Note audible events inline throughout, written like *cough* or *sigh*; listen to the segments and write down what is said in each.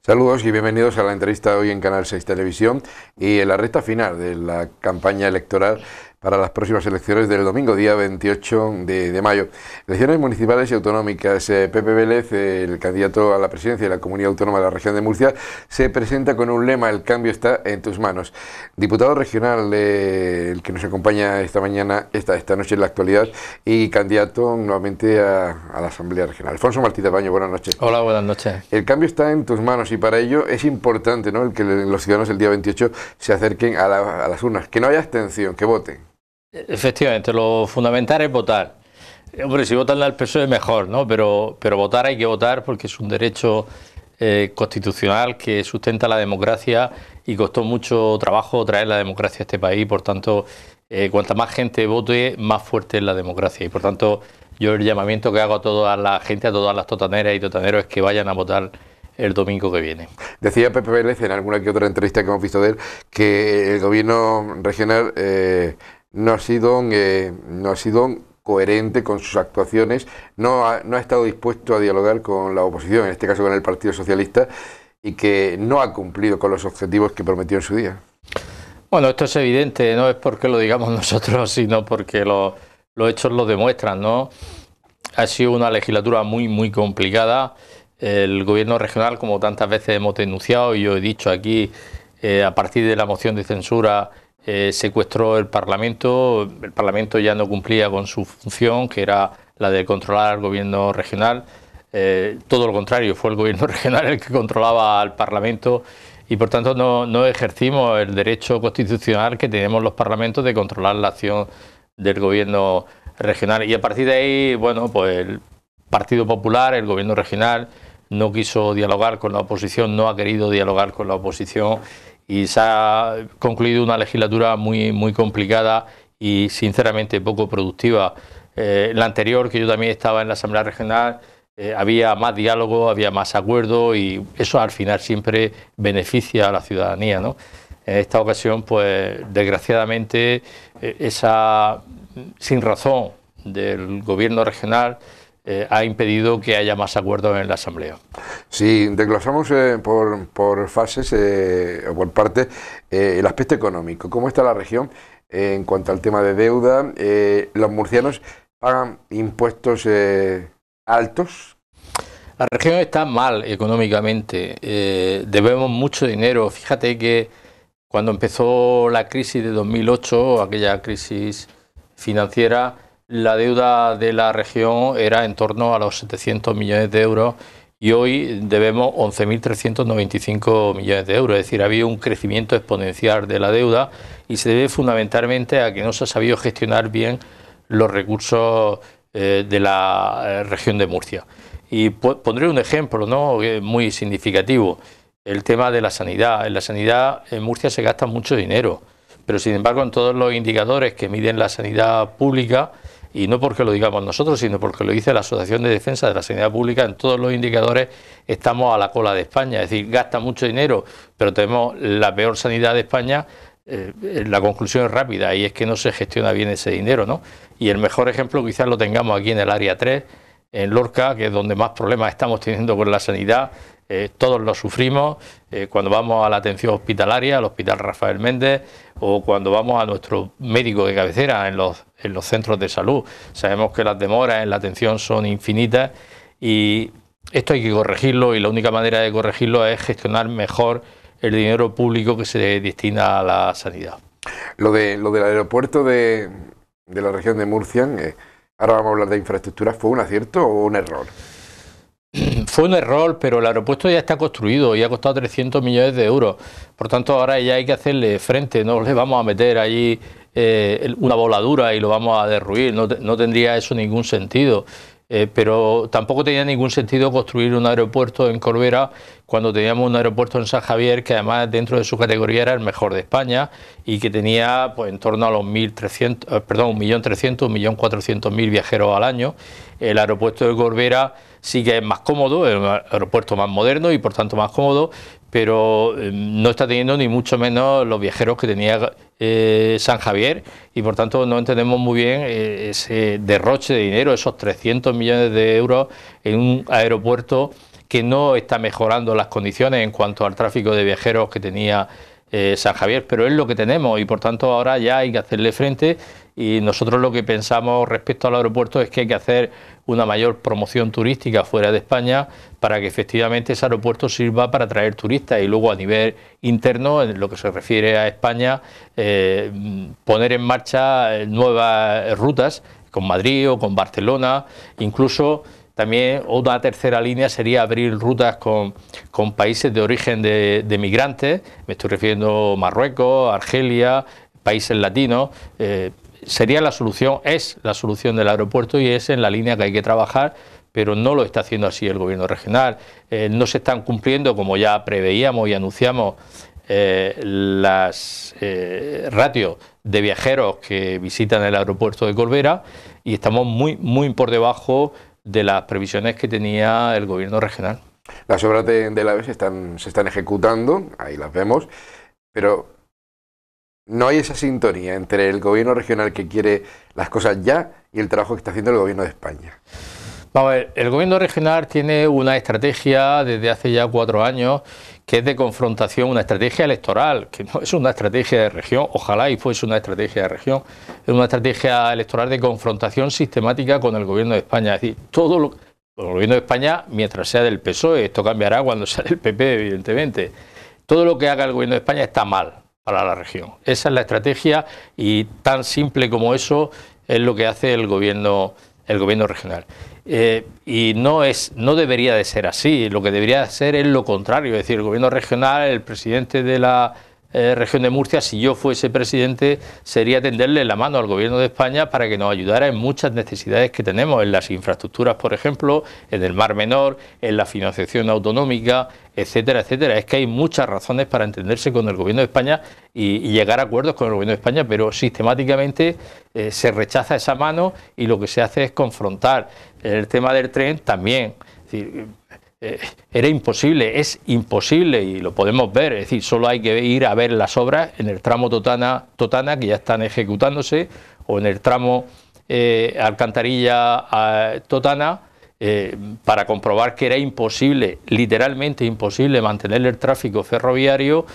Saludos y bienvenidos a la entrevista hoy en Canal 6 Televisión y en la recta final de la campaña electoral para las próximas elecciones del domingo, día 28 de, mayo. Elecciones municipales y autonómicas. Eh, Pepe Vélez, el candidato a la presidencia de la Comunidad Autónoma de la Región de Murcia, se presenta con un lema, el cambio está en tus manos. Diputado regional, eh, el que nos acompaña esta mañana, esta, esta noche en la actualidad, y candidato nuevamente a, la Asamblea Regional. Alfonso Martí Baño, buenas noches. Hola, buenas noches. El cambio está en tus manos y para ello es importante ¿no? el que los ciudadanos el día 28 se acerquen a, a las urnas, que no haya abstención, que voten. Efectivamente, lo fundamental es votar. Eh, hombre, si votan al PSOE mejor, ¿no? Pero, pero votar hay que votar porque es un derecho eh, constitucional que sustenta la democracia y costó mucho trabajo traer la democracia a este país. Por tanto, eh, cuanta más gente vote, más fuerte es la democracia. Y por tanto, yo el llamamiento que hago a toda la gente, a todas las totaneras y totaneros es que vayan a votar el domingo que viene. Decía Pepe Vélez en alguna que otra entrevista que hemos visto de él que el gobierno regional no ha sido, eh, no ha sido coherente con sus actuaciones, no ha, no ha estado dispuesto a dialogar con la oposición, en este caso con el Partido Socialista, y que no ha cumplido con los objetivos que prometió en su día. Bueno, esto es evidente, no es porque lo digamos *laughs* nosotros, sino porque los hechos lo demuestran, ¿no? Ha sido una legislatura muy, muy complicada. El gobierno regional, como tantas veces hemos denunciado y yo he dicho aquí, eh, a partir de la moción de censura eh, secuestró el Parlamento, el Parlamento ya no cumplía con su función, que era la de controlar al gobierno regional, eh, todo lo contrario, fue el gobierno *laughs* regional el que controlaba al Parlamento y por tanto no, ejercimos el derecho constitucional que tenemos los parlamentos de controlar la acción del gobierno regional. Y a partir de ahí, bueno, pues el Partido Popular, el gobierno regional, no quiso dialogar con la oposición, no ha querido dialogar con la oposición y se ha concluido una legislatura muy, muy complicada y sinceramente poco productiva. Eh, la anterior, que yo también estaba en la Asamblea Regional, eh, había más diálogo, había más acuerdo y eso al final siempre beneficia a la ciudadanía. En esta ocasión, pues desgraciadamente, eh, esa sin razón del gobierno regional eh, ha impedido que haya más acuerdos en la Asamblea. sí, desglosamos eh, por, fases eh, o por partes el aspecto económico, ¿cómo está la región en cuanto al tema de deuda? ¿Los murcianos pagan impuestos altos? La región está mal económicamente, debemos mucho dinero. Fíjate que cuando empezó la crisis de 2008, aquella crisis financiera, la deuda de la región era en torno a los 700 millones de euros y hoy debemos 11.395 millones de euros. Es decir, ha habido un crecimiento exponencial de la deuda y se debe fundamentalmente a que no se ha sabido gestionar bien los recursos eh, de la eh, región de Murcia. Y pondré un ejemplo ¿no? muy significativo, el tema de la sanidad. En la sanidad en Murcia se gasta mucho dinero, pero sin embargo en todos los indicadores que miden la sanidad pública, y no porque lo digamos nosotros, sino porque lo dice la Asociación de Defensa de la Sanidad Pública, en todos los indicadores estamos a la cola de España, es decir, gasta mucho dinero, pero tenemos la peor sanidad de España. Eh, eh, la conclusión es rápida y es que no se gestiona bien ese dinero, ¿no? Y el mejor ejemplo quizás lo tengamos aquí en el área 3, en Lorca, que es donde más problemas estamos teniendo con la sanidad, eh, todos lo sufrimos eh, cuando vamos a la atención hospitalaria, al Hospital Rafael Méndez, o cuando vamos a nuestro médico de cabecera en los, centros de salud. Sabemos que las demoras en la atención son infinitas y esto hay que corregirlo y la única manera de corregirlo es gestionar mejor el dinero público que se destina a la sanidad. Lo, del aeropuerto de, la región de Murcia, eh, ahora vamos a hablar de infraestructuras... ¿fue un acierto o un error? fue un error, pero el aeropuerto ya está construido y ha costado 300 millones de euros. Por tanto, ahora ya hay que hacerle frente, no le vamos a meter ahí... Eh, una voladura y lo vamos a derruir, no, tendría eso ningún sentido. Eh, pero tampoco tenía ningún sentido construir un aeropuerto en Corbera cuando teníamos un aeropuerto en San Javier que además dentro de su categoría era el mejor de España y que tenía pues en torno a los 1.300, eh, perdón, 1.300.000, 1.400.000 viajeros al año. El aeropuerto de Corbera sí que es más cómodo, es un aeropuerto más moderno y por tanto más cómodo, pero em, no está teniendo ni mucho menos los viajeros que tenía eh, San Javier y por tanto no entendemos muy bien eh, ese derroche de dinero, esos 300 millones de euros en un aeropuerto que no está mejorando las condiciones en cuanto al tráfico de viajeros que tenía eh, San Javier, pero es lo que tenemos y por tanto ahora ya hay que hacerle frente y nosotros lo que pensamos respecto al aeropuerto es que hay que hacer una mayor promoción turística fuera de España para que efectivamente ese aeropuerto sirva para atraer turistas y luego a nivel interno, en lo que se refiere a España, eh, poner en marcha eh, nuevas rutas con Madrid o con Barcelona, incluso también otra tercera línea sería abrir rutas con, con países de origen de, migrantes, me estoy refiriendo Marruecos, Argelia, países latinos. Eh, sería la solución, es la solución del aeropuerto y es en la línea que hay que trabajar, pero no lo está haciendo así el gobierno regional. Eh, no se están cumpliendo, como ya preveíamos y anunciamos, eh, las ratios de viajeros que visitan el aeropuerto de Corbera y estamos muy, muy por debajo de las previsiones que tenía el gobierno regional. Las obras de, la vez están, se están ejecutando, ahí las vemos, pero no hay esa sintonía entre el gobierno regional que quiere las cosas ya y el trabajo que está haciendo el gobierno de España. Vamos a ver, el gobierno regional tiene una estrategia desde hace ya cuatro años que es de confrontación, una estrategia electoral, que no es una estrategia de región, ojalá y fuese una estrategia de región, es una estrategia electoral de confrontación sistemática con el gobierno de España. Es decir, todo lo, con el gobierno de España, mientras sea del PSOE, esto cambiará cuando sea del PP, evidentemente. Todo lo que haga el gobierno de España está mal para la región. Esa es la estrategia y tan simple como eso es lo que hace el gobierno, el gobierno regional. Eh, y no, es, no debería de ser así, lo que debería de ser es lo contrario, es decir, el gobierno regional, el presidente de la eh, región de Murcia, si yo fuese presidente, sería tenderle la mano al gobierno de España para que nos ayudara en muchas necesidades que tenemos, en las infraestructuras, por ejemplo, en el Mar Menor, en la financiación autonómica, etcétera, etcétera. Es que hay muchas razones para entenderse con el gobierno de España y, llegar a acuerdos con el gobierno de España, pero sistemáticamente eh, se rechaza esa mano y lo que se hace es confrontar. El tema del tren también. Es decir, eh, era imposible, es imposible y lo podemos ver, es decir, solo hay que ir a ver las obras en el tramo Totana, Totana que ya están ejecutándose o en el tramo eh, Alcantarilla Totana eh, para comprobar que era imposible, literalmente imposible, mantener el tráfico ferroviario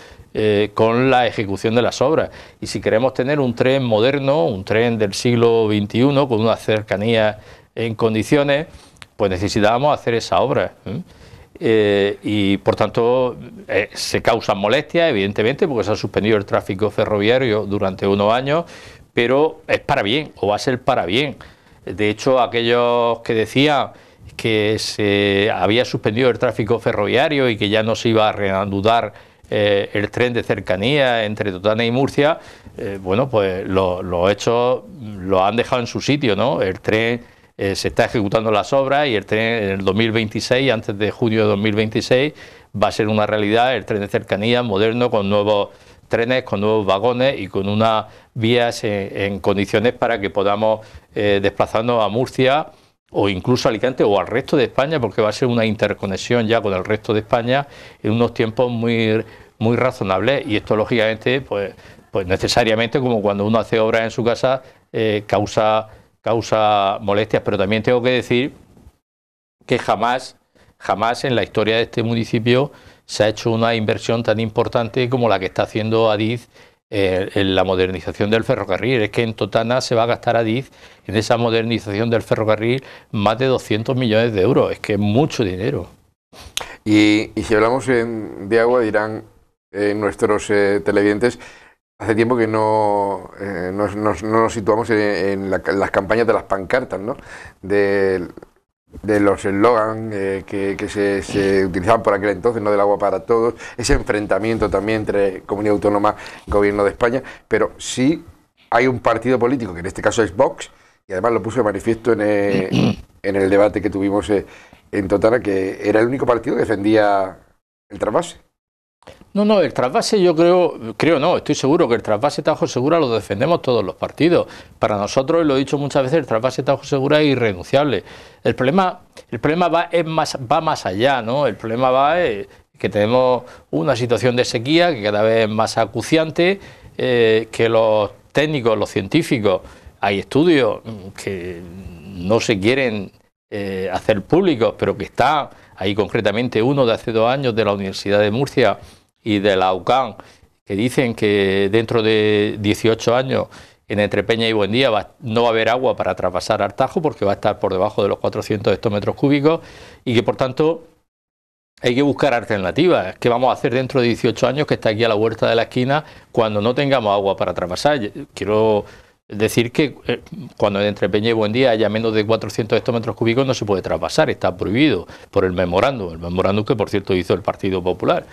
con la ejecución de las obras. Y si queremos tener un tren moderno, un tren del siglo XXI con una cercanía en condiciones, pues necesitábamos hacer esa obra. Eh, y por tanto eh, se causan molestias, evidentemente, porque se ha suspendido el tráfico ferroviario durante unos años, pero es para bien, o va a ser para bien. De hecho, aquellos que decían que se había suspendido el tráfico ferroviario y que ya no se iba a reanudar eh, el tren de cercanía entre Totana y Murcia, bueno, pues los hechos lo han dejado en su sitio, ¿no? El tren eh, se está ejecutando las obras y el tren en el 2026, antes de junio de 2026, va a ser una realidad el tren de cercanía moderno con nuevos trenes, con nuevos vagones y con unas vías en, condiciones para que podamos eh, desplazarnos a Murcia o incluso a Alicante o al resto de España, porque va a ser una interconexión ya con el resto de España en unos tiempos muy, muy razonables y esto lógicamente pues, pues necesariamente como cuando uno hace obras en su casa eh, causa causa molestias, pero también tengo que decir que jamás, jamás en la historia de este municipio se ha hecho una inversión tan importante como la que está haciendo Adiz eh, en la modernización del ferrocarril. Es que en Totana se va a gastar Adiz en esa modernización del ferrocarril más de 200 millones de euros. Es que es mucho dinero. Y, si hablamos de agua, dirán eh, nuestros eh, televidentes, Hace tiempo que no, eh, nos, situamos en, las campañas de las pancartas, ¿no? De, los eslogans eh, que, se, utilizaban por aquel entonces, no del agua para todos, ese enfrentamiento también entre comunidad autónoma y gobierno de España, pero sí hay un partido político, que en este caso es Vox, y además lo puso de manifiesto en, eh, el debate que tuvimos en Totana, que era el único partido que defendía el trasvase. No, no, el trasvase yo creo, creo no, estoy seguro que el trasvase Tajo Segura lo defendemos todos los partidos. Para nosotros, y lo he dicho muchas veces, el trasvase Tajo Segura es irrenunciable. El problema, el problema va, es más, va más allá, ¿no? El problema va es eh, que tenemos una situación de sequía que cada vez es más acuciante, eh, que los técnicos, los científicos, hay estudios que no se quieren eh, hacer públicos, pero que está ahí concretamente uno de hace dos años de la Universidad de Murcia, y de la UCAN, que dicen que dentro de 18 años en Entre Peña y Buendía va, no va a haber agua para traspasar Artajo porque va a estar por debajo de los 400 hectómetros cúbicos y que por tanto hay que buscar alternativas. ¿Qué vamos a hacer dentro de 18 años que está aquí a la huerta de la esquina cuando no tengamos agua para traspasar? Quiero decir que eh, cuando entre Peña y Buendía haya menos de 400 hectómetros cúbicos no se puede traspasar, está prohibido por el memorándum, el memorándum que por cierto hizo el Partido Popular.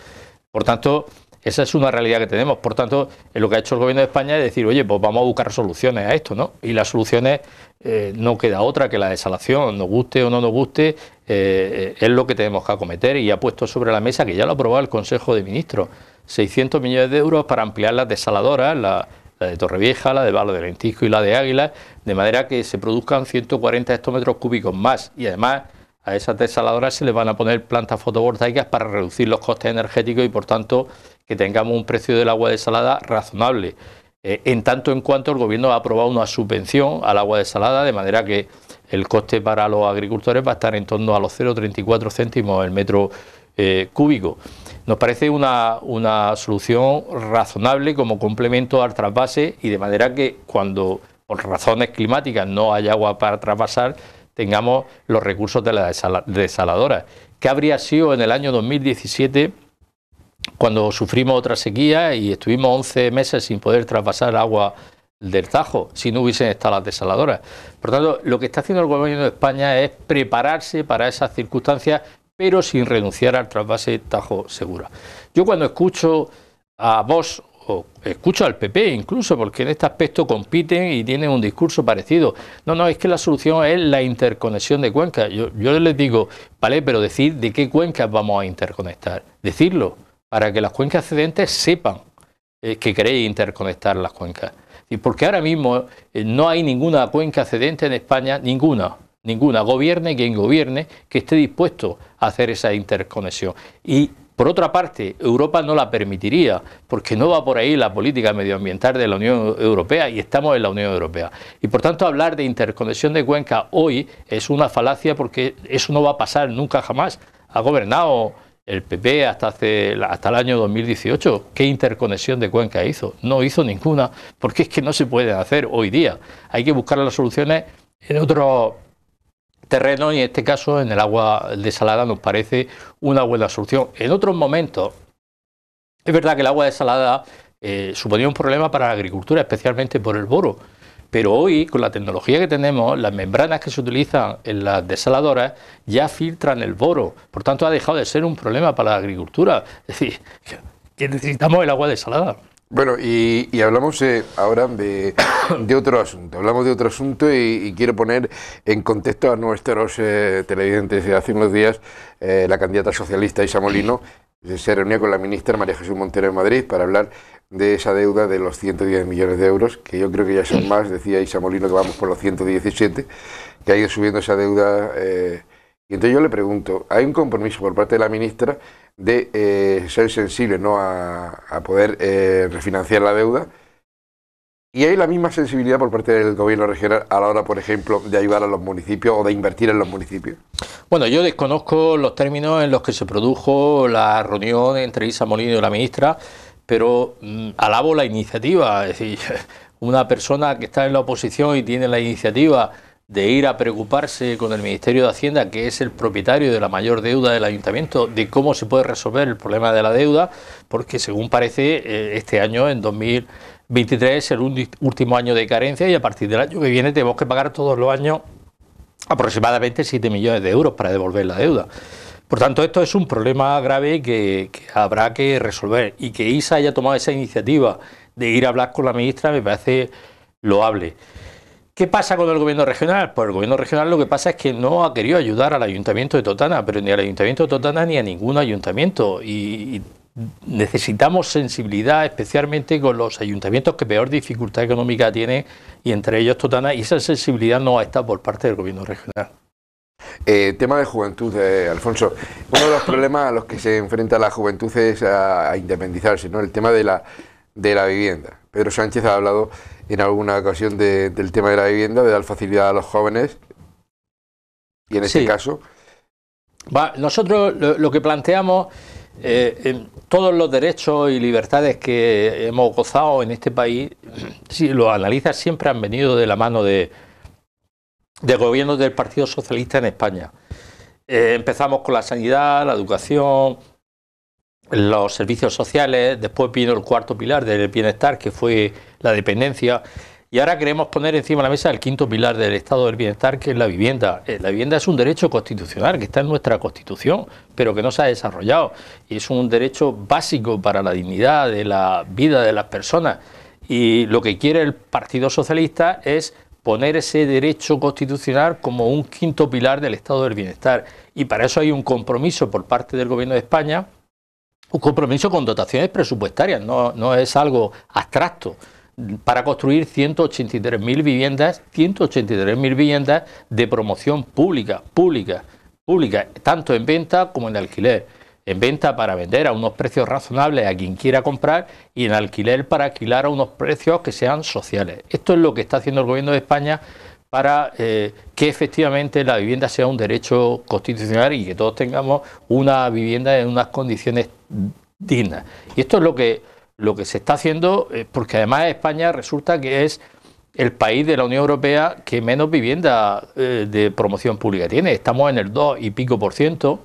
Por tanto, esa es una realidad que tenemos. Por tanto, eh, lo que ha hecho el gobierno de España es decir, oye, pues vamos a buscar soluciones a esto, ¿no? Y las soluciones eh, no queda otra que la desalación, nos guste o no nos guste, eh, es lo que tenemos que acometer y ha puesto sobre la mesa, que ya lo ha aprobado el Consejo de Ministros, 600 millones de euros para ampliar las desaladoras, la, de Torrevieja, la de Valo de Lentisco y la de Águila, de manera que se produzcan 140 hectómetros cúbicos más y además a esas desaladoras se les van a poner plantas fotovoltaicas para reducir los costes energéticos y por tanto que tengamos un precio del agua desalada razonable. Eh, en tanto en cuanto el gobierno ha aprobado una subvención al agua desalada, de manera que el coste para los agricultores va a estar en torno a los 0,34 céntimos el metro eh, cúbico. Nos parece una, una solución razonable como complemento al trasvase y de manera que cuando por razones climáticas no hay agua para traspasar, tengamos los recursos de las desaladoras, ¿Qué habría sido en el año 2017 cuando sufrimos otra sequía y estuvimos 11 meses sin poder traspasar agua del Tajo si no hubiesen estado las desaladoras? Por tanto, lo que está haciendo el gobierno de España es prepararse para esas circunstancias, pero sin renunciar al trasvase Tajo Segura. Yo cuando escucho a vos o escucho al PP incluso, porque en este aspecto compiten y tienen un discurso parecido. No, no, es que la solución es la interconexión de cuencas. Yo, yo les digo, vale, pero decir de qué cuencas vamos a interconectar. Decirlo, para que las cuencas cedentes sepan eh, que queréis interconectar las cuencas. Y porque ahora mismo eh, no hay ninguna cuenca cedente en España, ninguna, ninguna, gobierne quien gobierne, que esté dispuesto a hacer esa interconexión. Y por otra parte, Europa no la permitiría, porque no va por ahí la política medioambiental de la Unión Europea y estamos en la Unión Europea. Y por tanto, hablar de interconexión de Cuenca hoy es una falacia porque eso no va a pasar nunca jamás. Ha gobernado el PP hasta, hace, hasta el año 2018. ¿Qué interconexión de Cuenca hizo? No hizo ninguna, porque es que no se puede hacer hoy día. Hay que buscar las soluciones en otro terreno y en este caso en el agua desalada nos parece una buena solución. En otros momentos, es verdad que el agua desalada eh, suponía un problema para la agricultura, especialmente por el boro, pero hoy con la tecnología que tenemos, las membranas que se utilizan en las desaladoras ya filtran el boro, por tanto ha dejado de ser un problema para la agricultura, es decir, que necesitamos el agua desalada. Bueno, y, hablamos eh, ahora de, otro asunto, hablamos de otro asunto y, quiero poner en contexto a nuestros eh, televidentes. Hace unos días eh, la candidata socialista Isa Molino se reunió con la ministra María Jesús Montero en Madrid para hablar de esa deuda de los 110 millones de euros, que yo creo que ya son más, decía Isa Molino que vamos por los 117, que ha ido subiendo esa deuda eh, entonces yo le pregunto, ¿hay un compromiso por parte de la ministra de eh, ser sensible a, poder eh, refinanciar la deuda? ¿Y hay la misma sensibilidad por parte del gobierno regional a la hora, por ejemplo, de ayudar a los municipios o de invertir en los municipios? Bueno, yo desconozco los términos en los que se produjo la reunión entre Isa Molino y la ministra, pero mm, alabo la iniciativa. Es decir, *laughs* una persona que está en la oposición y tiene la iniciativa de ir a preocuparse con el Ministerio de Hacienda, que es el propietario de la mayor deuda del ayuntamiento, de cómo se puede resolver el problema de la deuda, porque según parece eh, este año, en 2023, es el último año de carencia y a partir del año que viene tenemos que pagar todos los años aproximadamente 7 millones de euros para devolver la deuda. Por tanto, esto es un problema grave que, que habrá que resolver y que ISA haya tomado esa iniciativa de ir a hablar con la ministra me parece loable. ¿Qué pasa con el gobierno regional? Pues el gobierno regional lo que pasa es que no ha querido ayudar al ayuntamiento de Totana, pero ni al ayuntamiento de Totana ni a ningún ayuntamiento. Y, necesitamos sensibilidad, especialmente con los ayuntamientos que peor dificultad económica tienen, y entre ellos Totana, y esa sensibilidad no está por parte del gobierno regional. Eh, tema de juventud, eh, Alfonso. Uno de los problemas a los que se enfrenta la juventud es a independizarse, ¿no? El tema de la de la vivienda. Pedro Sánchez ha hablado en alguna ocasión del tema de la vivienda, de dar facilidad a los jóvenes, y en este caso... nosotros lo, que planteamos, eh, todos los derechos y libertades que hemos gozado en este país, *clears throat* si lo analizas, siempre han venido de la mano de, de gobiernos del Partido Socialista en España. Eh, empezamos con la sanidad, la educación, los servicios sociales, después vino el cuarto pilar del bienestar, que fue la dependencia, y ahora queremos poner encima de la mesa el quinto pilar del estado del bienestar, que es la vivienda. Eh, la vivienda es un derecho constitucional que está en nuestra constitución, pero que no se ha desarrollado, y es un derecho básico para la dignidad de la vida de las personas. Y lo que quiere el Partido Socialista es poner ese derecho constitucional como un quinto pilar del estado del bienestar. Y para eso hay un compromiso por parte del Gobierno de España un compromiso con dotaciones presupuestarias, no, es algo abstracto para construir 183.000 viviendas, 183.000 viviendas de promoción pública, pública, pública, tanto en venta como en alquiler. En venta para vender a unos precios razonables a quien quiera comprar y en alquiler para alquilar a unos precios que sean sociales. Esto es lo que está haciendo el gobierno de España para eh, que efectivamente la vivienda sea un derecho constitucional y que todos tengamos una vivienda en unas condiciones dignas. Y esto es lo que, lo que se está haciendo, eh, porque además España resulta que es el país de la Unión Europea que menos vivienda eh, de promoción pública tiene. Estamos en el 2 y pico por ciento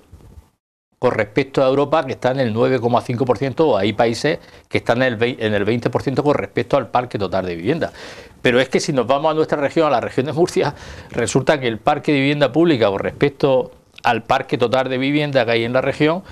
con respecto a Europa, que está en el 9,5%, por ciento... o hay países que están en el 20%, por ciento... con respecto al parque total de vivienda. Pero es que si nos vamos a nuestra región, a la región de Murcia, resulta que el parque de vivienda pública con respecto al parque total de vivienda que hay en la región,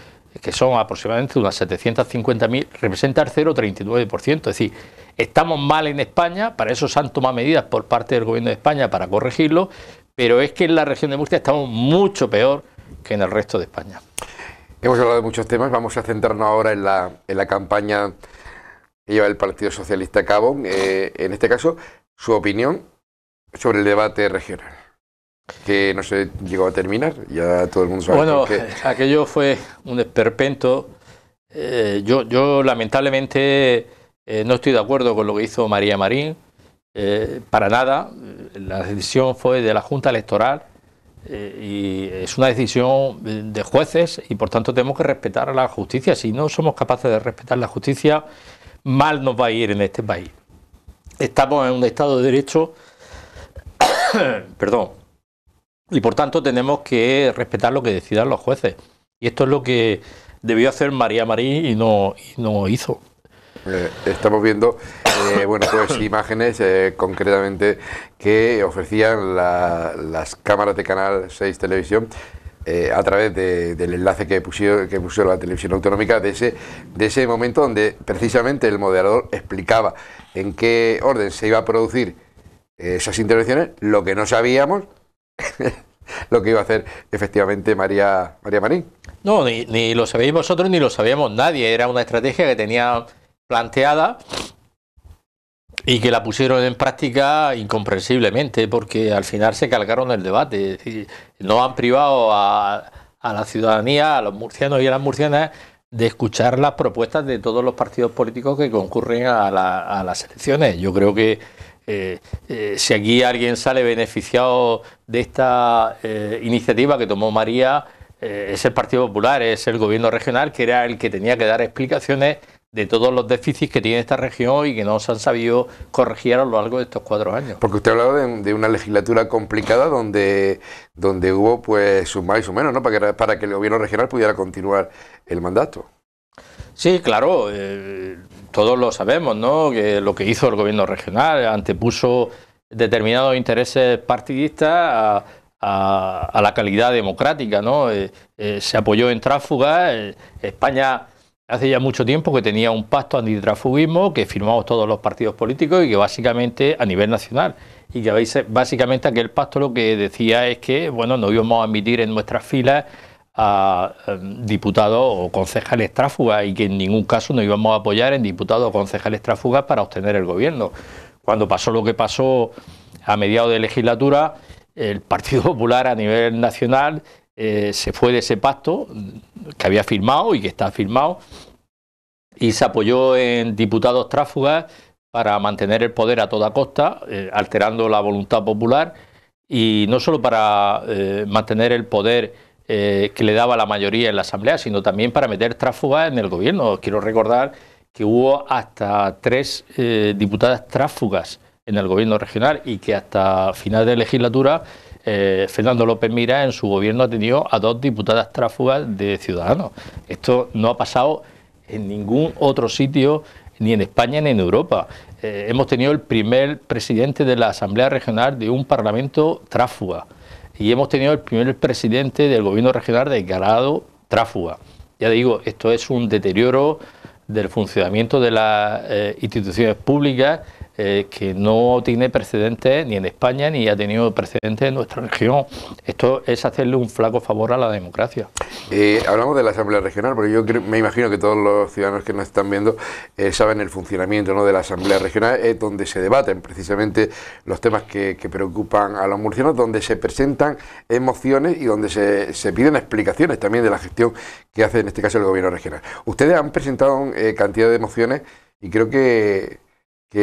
que son aproximadamente unas 750.000, representa el 0,39%. Es decir, estamos mal en España, para eso se han tomado medidas por parte del Gobierno de España para corregirlo, pero es que en la región de Murcia estamos mucho peor que en el resto de España. Hemos hablado de muchos temas, vamos a centrarnos ahora en la, en la campaña que lleva el Partido Socialista a cabo, eh, en este caso, su opinión sobre el debate regional, que no se llegó a terminar, ya todo el mundo sabe. Bueno, *laughs* aquello fue un desperpento eh, yo, yo lamentablemente eh, no estoy de acuerdo con lo que hizo María Marín, para nada. La decisión fue de la Junta Electoral y es una decisión de jueces y por tanto tenemos que respetar a la justicia. Si no somos capaces de respetar la justicia, mal nos va a ir en este país. Estamos en un Estado de Derecho, *coughs* perdón, y por tanto tenemos que respetar lo que decidan los jueces. Y esto es lo que debió hacer María Marín y no, no hizo. Eh, estamos viendo eh, bueno, pues, *coughs* imágenes eh, concretamente que ofrecían las cámaras de Canal 6 Televisión eh, a través del enlace que pusieron que puso la televisión autonómica de ese, de ese momento donde precisamente el moderador explicaba en qué orden se iba a producir eh, esas intervenciones, lo que no sabíamos. *laughs* lo que iba a hacer efectivamente María, María Marín. No, ni, ni, lo sabéis vosotros ni lo sabíamos nadie. Era una estrategia que tenía planteada y que la pusieron en práctica incomprensiblemente, porque al final se cargaron el debate. no han privado a, la ciudadanía, a los murcianos y a las murcianas, de escuchar las propuestas de todos los partidos políticos que concurren a, las elecciones. Yo creo que eh, eh, si aquí alguien sale beneficiado de esta eh, iniciativa que tomó María, es el Partido Popular, es el gobierno regional, que era el que tenía que dar explicaciones de todos los déficits que tiene esta región y que no se han sabido corregir a lo largo de estos cuatro años. Porque usted ha hablado de, una legislatura complicada donde, donde hubo pues más y su menos, ¿no? Para que, para que el gobierno regional pudiera continuar el mandato. Sí, claro, eh, todos lo sabemos, ¿no? Que lo que hizo el gobierno regional antepuso determinados intereses partidistas a, la calidad democrática, ¿no? Eh, eh, se apoyó en tráfugas, España Hace ya mucho tiempo que tenía un pacto antitrafugismo que firmamos todos los partidos políticos y que básicamente a nivel nacional y que básicamente aquel pacto lo que decía es que bueno no íbamos a admitir en nuestras filas a em, diputados o concejales tráfugas y que en ningún caso nos íbamos a apoyar en diputados o concejales tráfugas para obtener el gobierno. Cuando pasó lo que pasó a mediados de legislatura, el Partido *laughs* Popular a nivel nacional eh, se fue de ese pacto que había firmado y que está firmado y se apoyó en diputados tráfugas para mantener el poder a toda costa, eh, alterando la voluntad popular y no solo para eh, mantener el poder que le daba la mayoría en la Asamblea, sino también para meter tráfugas en el gobierno. Quiero recordar que hubo hasta tres diputadas tráfugas en el gobierno regional y que hasta final de legislatura eh, Fernando López Mira en su gobierno ha tenido a dos diputadas tráfugas de Ciudadanos. Esto no ha pasado en ningún otro sitio, ni en España ni en Europa. Eh, hemos tenido el primer presidente de la Asamblea Regional de un Parlamento tráfuga y hemos tenido el primer presidente del gobierno regional declarado tráfuga. Ya digo, esto es un deterioro del funcionamiento de las eh, instituciones públicas eh, que no tiene precedentes ni en España ni ha tenido precedentes en nuestra región. Esto es hacerle un flaco favor a la democracia. Eh, hablamos de la Asamblea Regional, porque yo me imagino que todos los ciudadanos que nos están viendo eh, saben el funcionamiento de la Asamblea Regional, es donde se debaten precisamente los temas que, preocupan a los murcianos, donde se presentan emociones y donde se, piden explicaciones también de la gestión que hace en este caso el gobierno regional. Ustedes han presentado cantidad de emociones y creo que que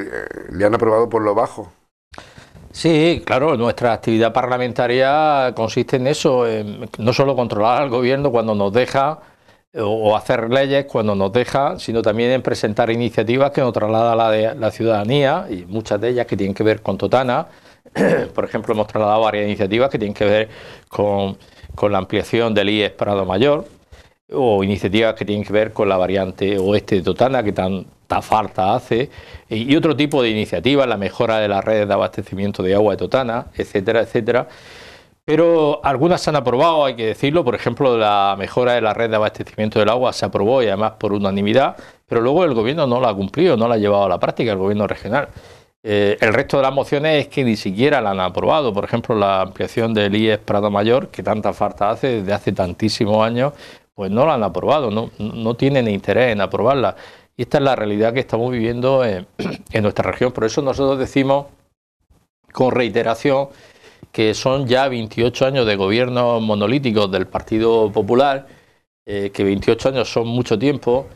eh, le han aprobado por lo bajo. Sí, claro, nuestra actividad parlamentaria consiste en eso, en no solo controlar al gobierno cuando nos deja eh, o hacer leyes cuando nos deja, sino también en presentar iniciativas que nos traslada la, la ciudadanía y muchas de ellas que tienen que ver con Totana. *clears throat* Por ejemplo, hemos trasladado varias iniciativas que tienen que ver con la ampliación del IES Prado Mayor, o iniciativas que tienen que ver con la variante oeste de Totana, que tanta falta hace, y otro tipo de iniciativas, la mejora de las redes de abastecimiento de agua de Totana, etcétera, etcétera. Pero algunas se han aprobado, hay que decirlo, por ejemplo, la mejora de la red de abastecimiento del agua se aprobó y además por unanimidad, pero luego el gobierno no la ha cumplido, no la ha llevado a la práctica, el gobierno regional. Eh, el resto de las mociones es que ni siquiera la han aprobado. Por ejemplo, la ampliación del IES Prado Mayor, que tanta falta hace desde hace tantísimos años, pues no la han aprobado, no, no tienen interés en aprobarla. Y esta es la realidad que estamos viviendo en, *clears throat* nuestra región. Por eso nosotros decimos con reiteración que son ya 28 años de gobierno monolítico del Partido Popular, eh, que 28 años son mucho tiempo,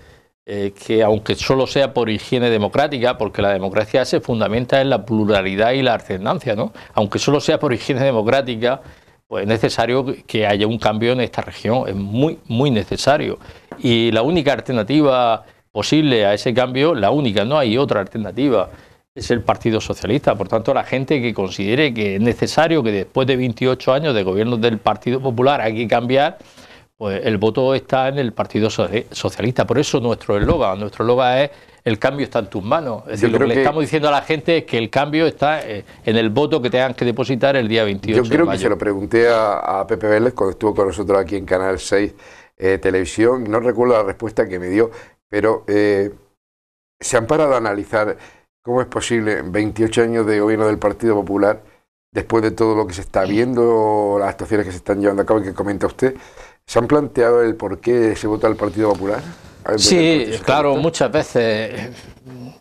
eh, que aunque solo sea por higiene democrática, porque la democracia se fundamenta en la pluralidad y la alternancia, ¿no? aunque solo sea por higiene democrática, pues es necesario que haya un cambio en esta región, es muy, muy necesario. Y la única alternativa posible a ese cambio, la única, no hay otra alternativa, es el Partido Socialista. Por tanto, la gente que considere que es necesario que después de 28 años de gobierno del Partido Popular hay que cambiar, pues el voto está en el Partido Socialista. Por eso nuestro eslogan, nuestro eslogan es el cambio está en tus manos. Es decir, lo que le estamos diciendo a la gente es que el cambio está eh, en el voto que tengan que depositar el día 28. Yo creo que se lo pregunté a, Pepe Vélez cuando estuvo con nosotros aquí en Canal 6 eh, Televisión, no recuerdo la respuesta que me dio, pero eh, se han parado a analizar cómo es posible En 28 años de gobierno del Partido Popular, después de todo lo que se está viendo, las actuaciones que se están llevando a cabo y que comenta usted, ¿se han planteado el por qué se vota al Partido Popular? Sí, claro, muchas veces.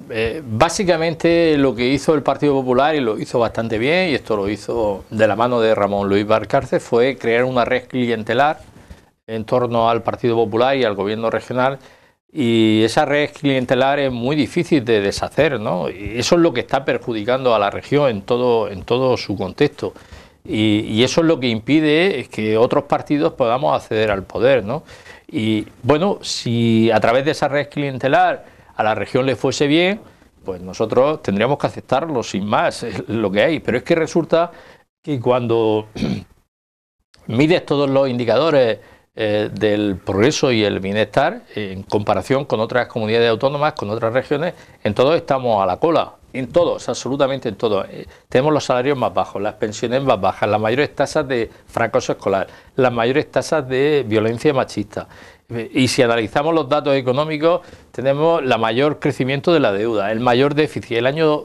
Eh, básicamente lo que hizo el Partido Popular, y lo hizo bastante bien, y esto lo hizo de la mano de Ramón Luis Barcarce, fue crear una red clientelar en torno al Partido Popular y al gobierno regional. Y esa red clientelar es muy difícil de deshacer, ¿no? Y eso es lo que está perjudicando a la región en todo, en todo su contexto. y eso es lo que impide que otros partidos podamos acceder al poder, ¿no? Y bueno, si a través de esa red clientelar a la región le fuese bien, pues nosotros tendríamos que aceptarlo sin más, *laughs* lo que hay. Pero es que resulta que cuando *clears throat* mides todos los indicadores eh, del progreso y el bienestar en comparación con otras comunidades autónomas, con otras regiones, en todos estamos a la cola. En todos, absolutamente en todos. Eh, tenemos los salarios más bajos, las pensiones más bajas, las mayores tasas de fracaso escolar, las mayores tasas de violencia machista. Eh, y si analizamos los datos económicos, tenemos la mayor crecimiento de la deuda, el mayor déficit. El año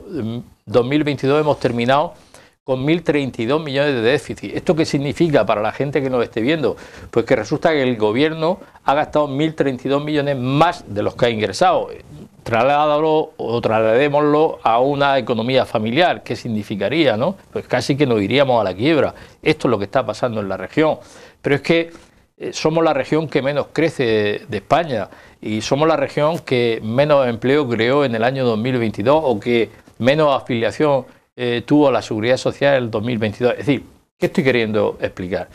2022 mm, hemos terminado con 1.032 millones de déficit. ¿Esto qué significa para la gente que nos esté viendo? Pues que resulta que el gobierno ha gastado 1.032 millones más de los que ha ingresado trasladarlo o trasladémoslo a una economía familiar, ¿qué significaría? No? Pues casi que nos iríamos a la quiebra. Esto es lo que está pasando en la región. Pero es que eh, somos la región que menos crece de España y somos la región que menos empleo creó en el año 2022 o que menos afiliación eh, tuvo la seguridad social en el 2022. Es decir, ¿qué estoy queriendo explicar?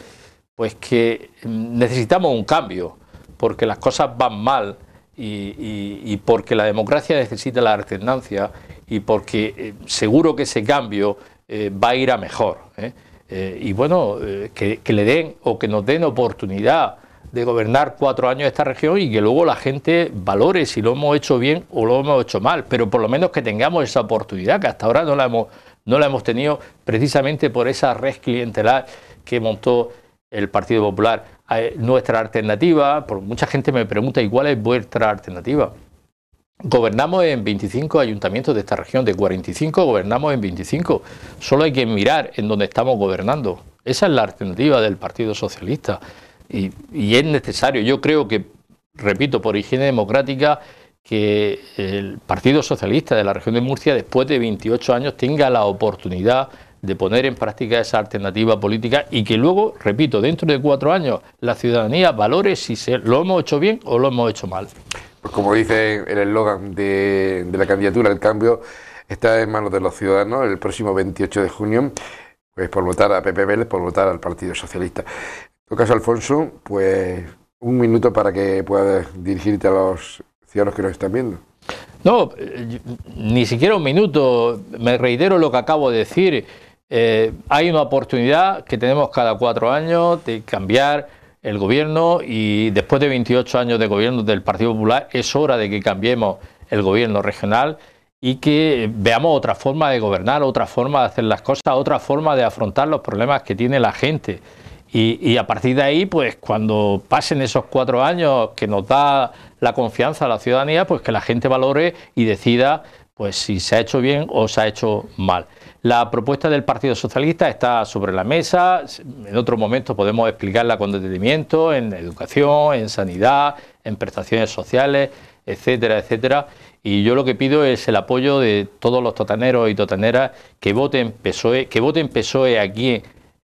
Pues que mm, necesitamos un cambio, porque las cosas van mal y, porque la democracia necesita la alternancia y porque eh, seguro que ese cambio eh, va a ir a mejor. ¿eh? y bueno, que, le den o que nos den oportunidad de gobernar cuatro años esta región y que luego la gente valore si lo hemos hecho bien o lo hemos hecho mal, pero por lo menos que tengamos esa oportunidad, que hasta ahora no la hemos, no la hemos tenido precisamente por esa red clientelar que montó el Partido Popular nuestra alternativa, por mucha gente me pregunta, ¿y cuál es vuestra alternativa? Gobernamos en 25 ayuntamientos de esta región, de 45 gobernamos en 25. Solo hay que mirar en donde estamos gobernando. Esa es la alternativa del Partido Socialista y, y es necesario. Yo creo que, repito, por higiene democrática, que el Partido Socialista de la región de Murcia, después de 28 años, tenga la oportunidad de poner en práctica esa alternativa política y que luego, repito, dentro de cuatro años la ciudadanía valore si lo hemos hecho bien o lo hemos hecho mal. Pues como dice el eslogan de, la candidatura, el cambio está en manos de los ciudadanos el próximo 28 de junio, pues por votar a PPV, Vélez, por votar al Partido Socialista. En tu caso, Alfonso, pues un minuto para que puedas dirigirte a los ciudadanos que nos están viendo. No, eh, ni siquiera un minuto. Me reitero lo que acabo de decir. Eh, hay una oportunidad que tenemos cada cuatro años de cambiar el gobierno y después de 28 años de gobierno del Partido Popular es hora de que cambiemos el gobierno regional y que veamos otra forma de gobernar, otra forma de hacer las cosas, otra forma de afrontar los problemas que tiene la gente. Y, y, a partir de ahí, pues cuando pasen esos cuatro años que nos da la confianza a la ciudadanía, pues que la gente valore y decida pues si se ha hecho bien o se ha hecho mal. La propuesta del Partido Socialista está sobre la mesa. En otro momento podemos explicarla con detenimiento en educación, en sanidad, en prestaciones sociales, etcétera, etcétera. Y yo lo que pido es el apoyo de todos los totaneros y totaneras que voten PSOE, que voten PSOE aquí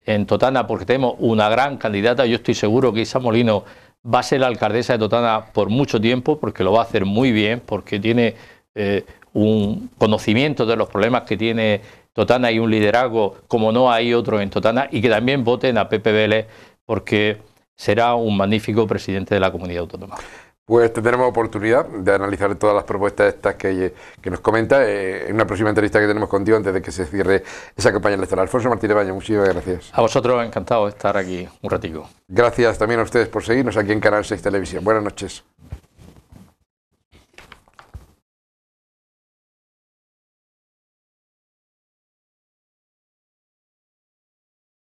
en Totana, porque tenemos una gran candidata. Yo estoy seguro que Isa Molino va a ser la alcaldesa de Totana por mucho tiempo, porque lo va a hacer muy bien, porque tiene eh, un conocimiento de los problemas que tiene Totana hay un liderazgo como no hay otro en Totana y que también voten a PPBL, porque será un magnífico presidente de la comunidad autónoma. Pues tendremos oportunidad de analizar todas las propuestas estas que, que nos comenta eh, en una próxima entrevista que tenemos contigo antes de que se cierre esa campaña electoral. Alfonso Martínez Baño, muchísimas gracias. A vosotros, encantado de estar aquí un ratito Gracias también a ustedes por seguirnos aquí en Canal 6 Televisión. Buenas noches.